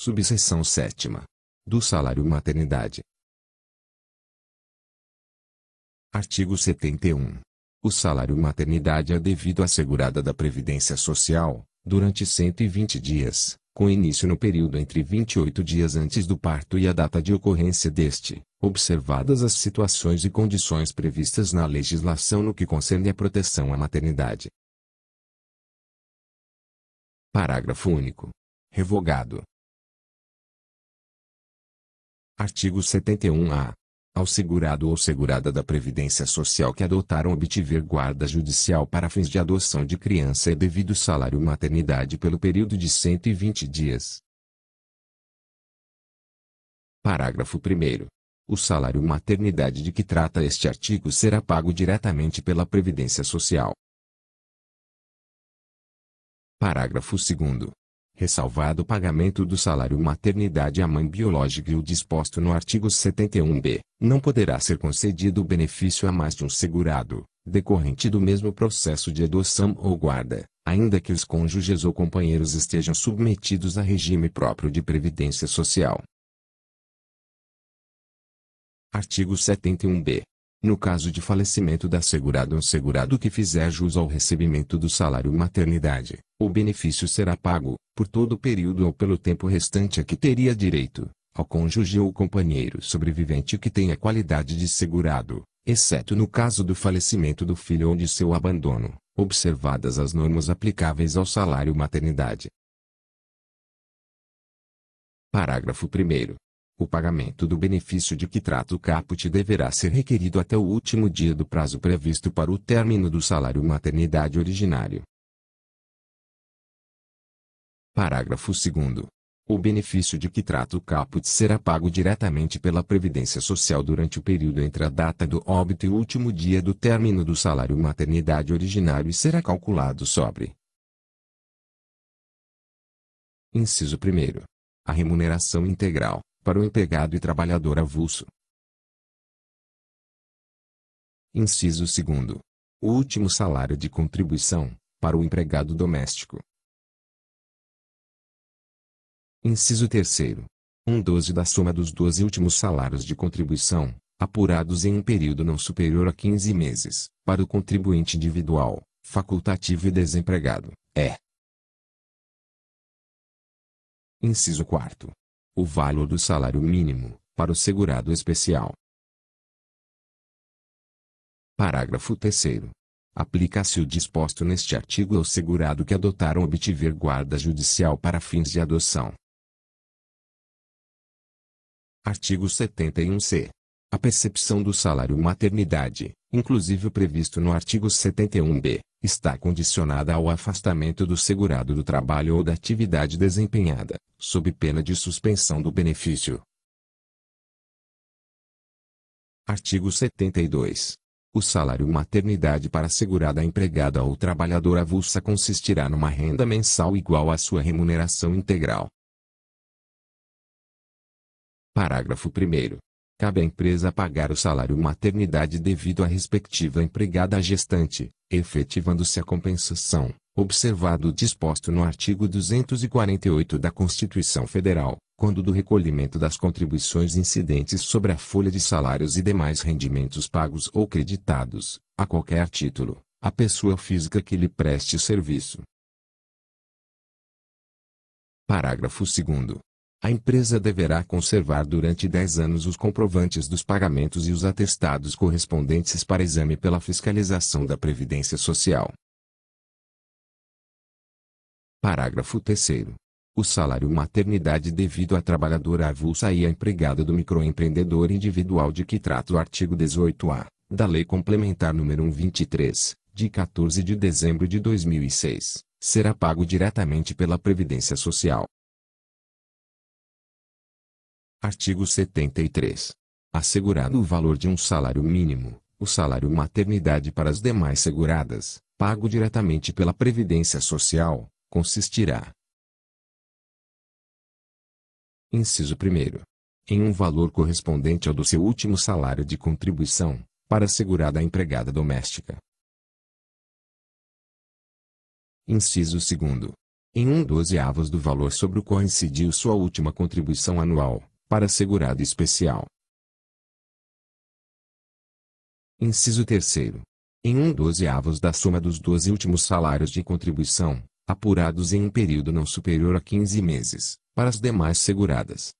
subseção sétima do salário maternidade. Artigo 71. O salário maternidade é devido à segurada da Previdência Social, durante 120 dias, com início no período entre 28 dias antes do parto e a data de ocorrência deste, observadas as situações e condições previstas na legislação no que concerne à proteção à maternidade. Parágrafo único. Revogado Artigo 71-A. Ao segurado ou segurada da Previdência Social que adotar ou obtiver guarda judicial para fins de adoção de criança é devido salário maternidade pelo período de 120 dias. Parágrafo 1 o salário maternidade de que trata este artigo será pago diretamente pela Previdência Social. Parágrafo 2 ressalvado o pagamento do salário maternidade à mãe biológica e o disposto no artigo 71b, não poderá ser concedido o benefício a mais de um segurado, decorrente do mesmo processo de adoção ou guarda, ainda que os cônjuges ou companheiros estejam submetidos a regime próprio de previdência social. Artigo 71b. No caso de falecimento da segurada ou segurado que fizer jus ao recebimento do salário maternidade, o benefício será pago, por todo o período ou pelo tempo restante a que teria direito, ao cônjuge ou companheiro sobrevivente que tenha qualidade de segurado, exceto no caso do falecimento do filho ou de seu abandono, observadas as normas aplicáveis ao salário maternidade. Parágrafo 1. O pagamento do benefício de que trata o caput deverá ser requerido até o último dia do prazo previsto para o término do salário maternidade originário, Parágrafo 2 O benefício de que trata o caput será pago diretamente pela Previdência Social durante o período entre a data do óbito e o último dia do término do salário maternidade originário e será calculado sobre Inciso 1 A remuneração integral, para o empregado e trabalhador avulso. Inciso 2 O último salário de contribuição, para o empregado doméstico, Inciso 3. Um doze da soma dos 12 últimos salários de contribuição, apurados em um período não superior a 15 meses, para o contribuinte individual, facultativo e desempregado, é. Inciso 4. O valor do salário mínimo, para o segurado especial. Parágrafo 3. Aplica-se o disposto neste artigo ao segurado que adotar ou obtiver guarda judicial para fins de adoção, Artigo 71c. A percepção do salário maternidade, inclusive o previsto no artigo 71b, está condicionada ao afastamento do segurado do trabalho ou da atividade desempenhada, sob pena de suspensão do benefício. Artigo 72. O salário maternidade para segurada empregada ou trabalhadora avulsa consistirá numa renda mensal igual à sua remuneração integral, Parágrafo 1 Cabe à empresa pagar o salário maternidade devido à respectiva empregada gestante, efetivando-se a compensação, observado o disposto no artigo 248 da Constituição Federal, quando do recolhimento das contribuições incidentes sobre a folha de salários e demais rendimentos pagos ou creditados, a qualquer título, a pessoa física que lhe preste serviço. Parágrafo 2 a empresa deverá conservar durante 10 anos os comprovantes dos pagamentos e os atestados correspondentes para exame pela fiscalização da Previdência Social. Parágrafo 3. O salário maternidade devido à trabalhadora avulsa e à empregada do microempreendedor individual de que trata o artigo 18-A da Lei Complementar nº 123, de 14 de dezembro de 2006, será pago diretamente pela Previdência Social Artigo 73. Assegurado o valor de um salário mínimo, o salário maternidade para as demais seguradas, pago diretamente pela Previdência Social, consistirá. Inciso 1. Em um valor correspondente ao do seu último salário de contribuição, para a segurada empregada doméstica. Inciso 2. Em um dozeavos do valor sobre o qual incidiu sua última contribuição anual, para segurado especial. Inciso 3 em um dozeavos da soma dos doze últimos salários de contribuição, apurados em um período não superior a 15 meses, para as demais seguradas,